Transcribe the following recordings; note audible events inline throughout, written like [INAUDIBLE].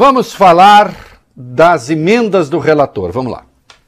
Vamos falar das emendas do relator. Vamos lá.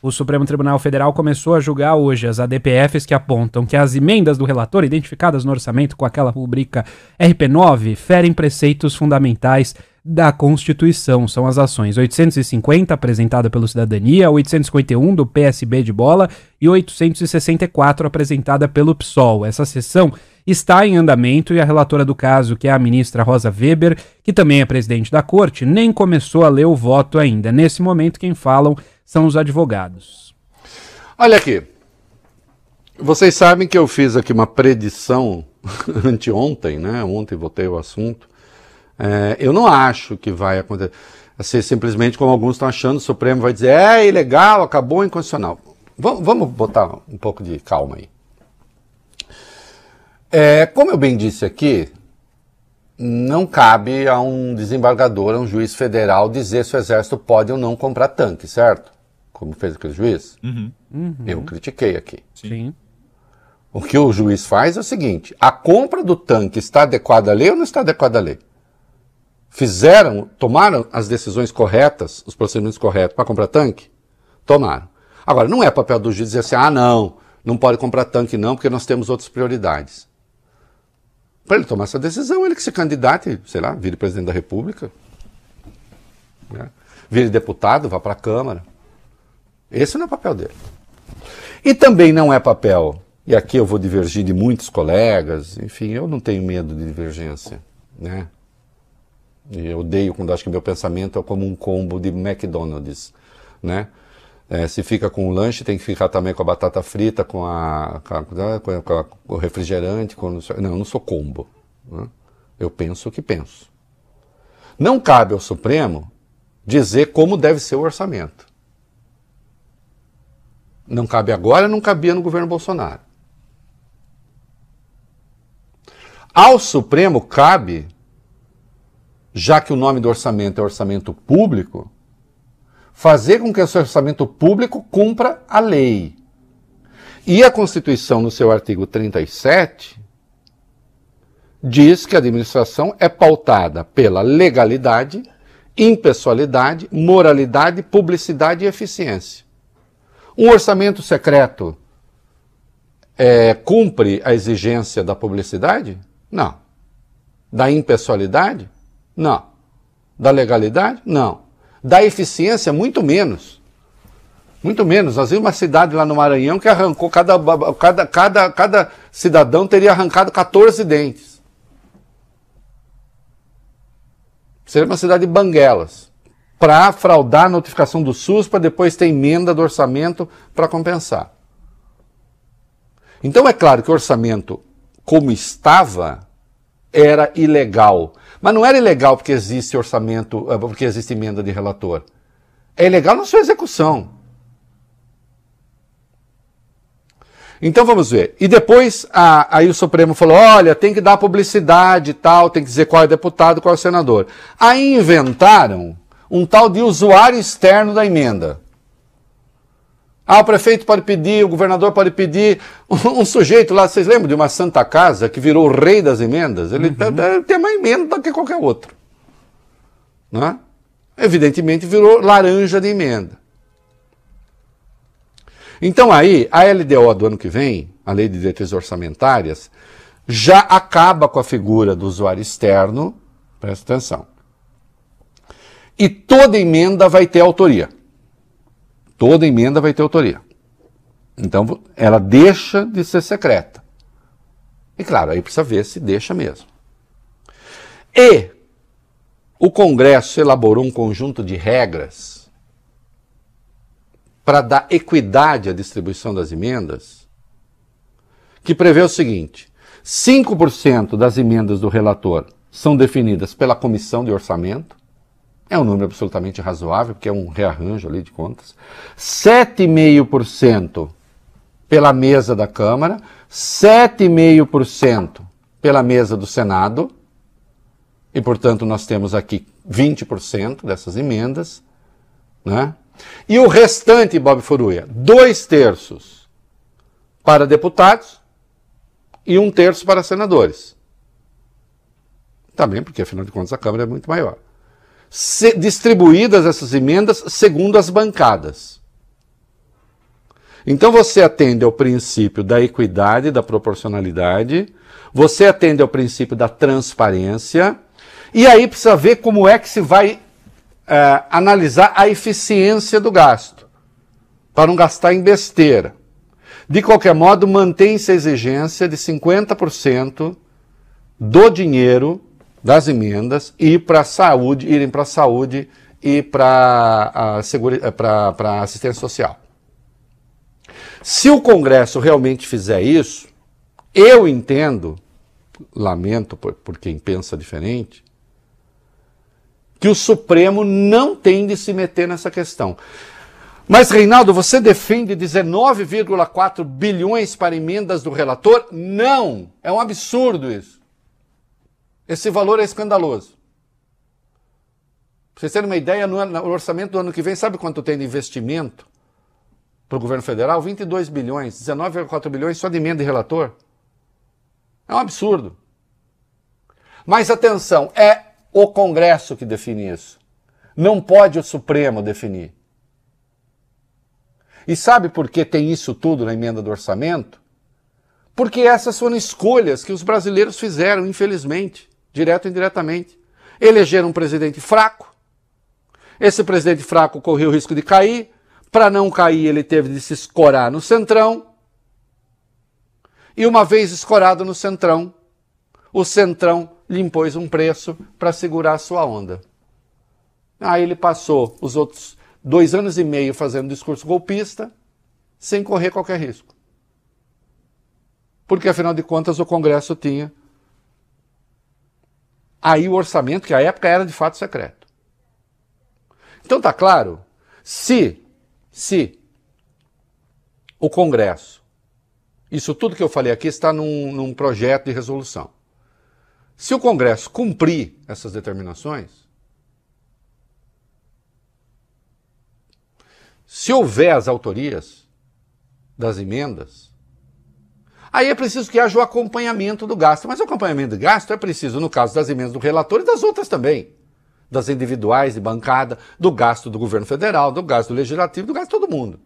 O Supremo Tribunal Federal começou a julgar hoje as ADPFs que apontam que as emendas do relator, identificadas no orçamento com aquela rubrica RP9, ferem preceitos fundamentais da Constituição. São as ações 850, apresentada pelo Cidadania, 851, do PSB de Bola, e 864, apresentada pelo PSOL. Essa sessão está em andamento e a relatora do caso, que é a ministra Rosa Weber, que também é presidente da corte, nem começou a ler o voto ainda. Nesse momento, quem falam são os advogados. Olha aqui. Vocês sabem que eu fiz aqui uma predição [LAUGHS] anteontem, né? Ontem votei o assunto é, eu não acho que vai acontecer assim, simplesmente como alguns estão achando, o Supremo vai dizer é ilegal, acabou incondicional. V vamos botar um pouco de calma aí. É, como eu bem disse aqui, não cabe a um desembargador, a um juiz federal, dizer se o exército pode ou não comprar tanque, certo? Como fez aquele juiz? Uhum. Uhum. Eu critiquei aqui. Sim. O que o juiz faz é o seguinte: a compra do tanque está adequada à lei ou não está adequada à lei? fizeram, tomaram as decisões corretas, os procedimentos corretos para comprar tanque? Tomaram. Agora, não é papel do juiz dizer assim, ah, não, não pode comprar tanque não, porque nós temos outras prioridades. Para ele tomar essa decisão, ele que se candidate, sei lá, vire presidente da República, né? vire deputado, vá para a Câmara. Esse não é papel dele. E também não é papel, e aqui eu vou divergir de muitos colegas, enfim, eu não tenho medo de divergência, né? E eu odeio quando acho que meu pensamento é como um combo de McDonald's, né? É, se fica com o lanche, tem que ficar também com a batata frita, com, a, com, a, com, a, com, o refrigerante. Com, não, eu não sou combo. Né? Eu penso o que penso. Não cabe ao Supremo dizer como deve ser o orçamento. Não cabe agora, não cabia no governo Bolsonaro. Ao Supremo cabe já que o nome do orçamento é orçamento público, fazer com que esse orçamento público cumpra a lei. E a Constituição, no seu artigo 37, diz que a administração é pautada pela legalidade, impessoalidade, moralidade, publicidade e eficiência. Um orçamento secreto é, cumpre a exigência da publicidade? Não. Da impessoalidade? Não. Da legalidade? Não. Da eficiência? Muito menos. Muito menos. Nós vimos uma cidade lá no Maranhão que arrancou, cada, cada, cada, cada cidadão teria arrancado 14 dentes. Seria uma cidade de banguelas. Para fraudar a notificação do SUS, para depois ter emenda do orçamento para compensar. Então é claro que o orçamento, como estava, era ilegal. Mas não era ilegal porque existe orçamento, eh, porque existe emenda de relator. É ilegal na sua execução. Então vamos ver. E depois a, aí o Supremo falou: olha, tem que dar publicidade e tal, tem que dizer qual é o deputado, qual é o senador. Aí inventaram um tal de usuário externo da emenda. Ah, o prefeito pode pedir, o governador pode pedir. Um, um sujeito lá, vocês lembram de uma Santa Casa que virou o rei das emendas? Ele uhum. Tá, tá, tem mais emenda do que qualquer outro. Né? Evidentemente virou laranja de emenda. Então aí, a LDO do ano que vem, a Lei de Diretrizes Orçamentárias, já acaba com a figura do usuário externo, presta atenção. E toda emenda vai ter autoria. Toda emenda vai ter autoria. Então, ela deixa de ser secreta. E claro, aí precisa ver se deixa mesmo. E o Congresso elaborou um conjunto de regras para dar equidade à distribuição das emendas, que prevê o seguinte: 5% das emendas do relator são definidas pela Comissão de Orçamento, é um número absolutamente razoável, porque é um rearranjo ali de contas. 7,5% pela mesa da Câmara, 7,5% pela mesa do Senado, e portanto nós temos aqui 20% dessas emendas, né? E o restante, Bob Furuia, dois terços para deputados e um terço para senadores. Também porque, afinal de contas, a Câmara é muito maior distribuídas essas emendas segundo as bancadas. Então você atende ao princípio da equidade, da proporcionalidade, você atende ao princípio da transparência, e aí precisa ver como é que se vai é, analisar a eficiência do gasto, para não gastar em besteira. De qualquer modo, mantém-se a exigência de 50% do dinheiro das emendas e para saúde, irem para a saúde e para a eh, assistência social. Se o Congresso realmente fizer isso, eu entendo, lamento por, por quem pensa diferente, que o Supremo não tem de se meter nessa questão. Mas, Reinaldo, você defende 19,4 bilhões para emendas do relator? Não! É um absurdo isso. Esse valor é escandaloso. Para vocês terem uma ideia, no, orçamento do ano que vem, sabe quanto tem de investimento para o governo federal? 22 bilhões, 19,4 bilhões só de emenda e relator. É um absurdo. Mas atenção, é o Congresso que define isso. Não pode o Supremo definir. E sabe por que tem isso tudo na emenda do orçamento? Porque essas foram escolhas que os brasileiros fizeram, infelizmente direto e indiretamente. Elegeram um presidente fraco. Esse presidente fraco correu o risco de cair. Para não cair, ele teve de se escorar no centrão. E uma vez escorado no centrão, o centrão lhe impôs um preço para segurar a sua onda. Aí ele passou os outros dois anos e meio fazendo discurso golpista, sem correr qualquer risco. Porque, afinal de contas, o Congresso tinha aí o orçamento, que à época era de fato secreto. Então tá claro, se, se o Congresso, isso tudo que eu falei aqui está num, num projeto de resolução. Se o Congresso cumprir essas determinações, se houver as autorias das emendas, Aí é preciso que haja o acompanhamento do gasto. Mas o acompanhamento do gasto é preciso, no caso das emendas do relator e das outras também. Das individuais, de bancada, do gasto do governo federal, do gasto do legislativo, do gasto de todo mundo.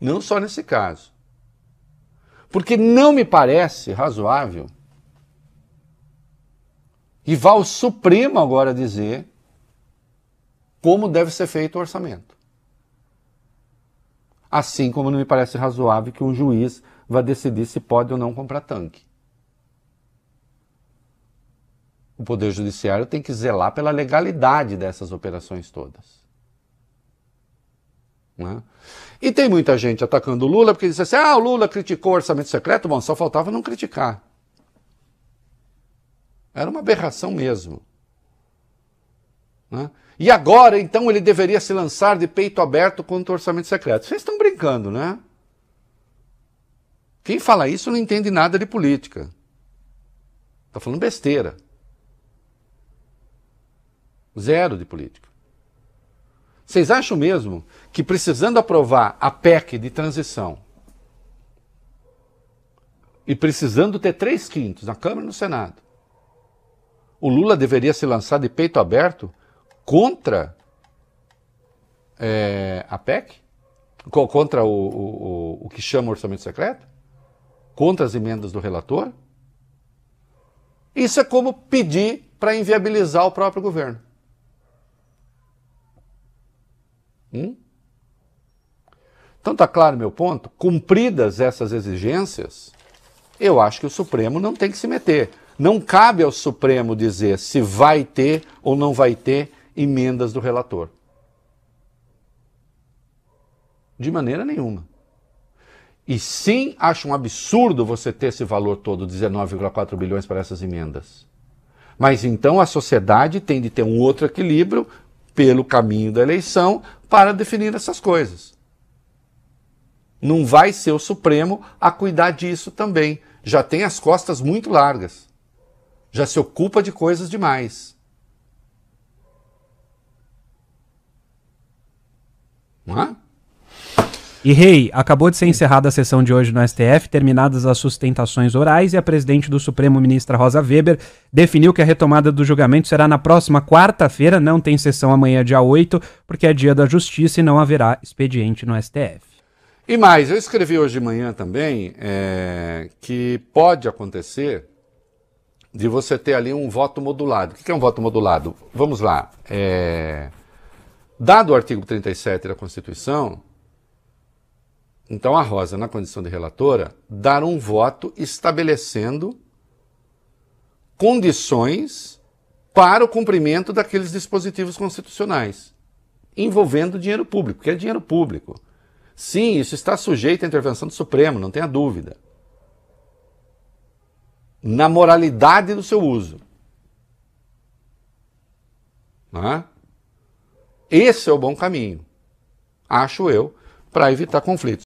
Não só nesse caso. Porque não me parece razoável. E vá ao Supremo agora dizer como deve ser feito o orçamento. Assim como não me parece razoável que um juiz vai decidir se pode ou não comprar tanque. O Poder Judiciário tem que zelar pela legalidade dessas operações todas. Né? E tem muita gente atacando o Lula porque diz assim: ah, o Lula criticou o orçamento secreto. Bom, só faltava não criticar. Era uma aberração mesmo. Né? E agora, então, ele deveria se lançar de peito aberto contra o orçamento secreto. Vocês estão brincando, né? Quem fala isso não entende nada de política. Está falando besteira. Zero de política. Vocês acham mesmo que precisando aprovar a PEC de transição e precisando ter três quintos na Câmara e no Senado, o Lula deveria se lançar de peito aberto contra é, a PEC? contra o, o, o, o que chama orçamento secreto? contra as emendas do relator? Isso é como pedir para inviabilizar o próprio governo. Hum? Então está claro meu ponto? Cumpridas essas exigências, eu acho que o Supremo não tem que se meter. Não cabe ao Supremo dizer se vai ter ou não vai ter emendas do relator. De maneira nenhuma. E sim, acho um absurdo você ter esse valor todo, 19,4 bilhões para essas emendas. Mas então a sociedade tem de ter um outro equilíbrio pelo caminho da eleição para definir essas coisas. Não vai ser o Supremo a cuidar disso também. Já tem as costas muito largas. Já se ocupa de coisas demais. Não é? E Rei, hey, acabou de ser encerrada a sessão de hoje no STF, terminadas as sustentações orais e a presidente do Supremo, ministra Rosa Weber, definiu que a retomada do julgamento será na próxima quarta-feira, não tem sessão amanhã, dia 8, porque é dia da justiça e não haverá expediente no STF. E mais, eu escrevi hoje de manhã também é, que pode acontecer de você ter ali um voto modulado. O que é um voto modulado? Vamos lá. É, dado o artigo 37 da Constituição, então, a Rosa, na condição de relatora, dar um voto estabelecendo condições para o cumprimento daqueles dispositivos constitucionais, envolvendo dinheiro público, que é dinheiro público. Sim, isso está sujeito à intervenção do Supremo, não tenha dúvida. Na moralidade do seu uso. É? Esse é o bom caminho, acho eu, para evitar conflitos.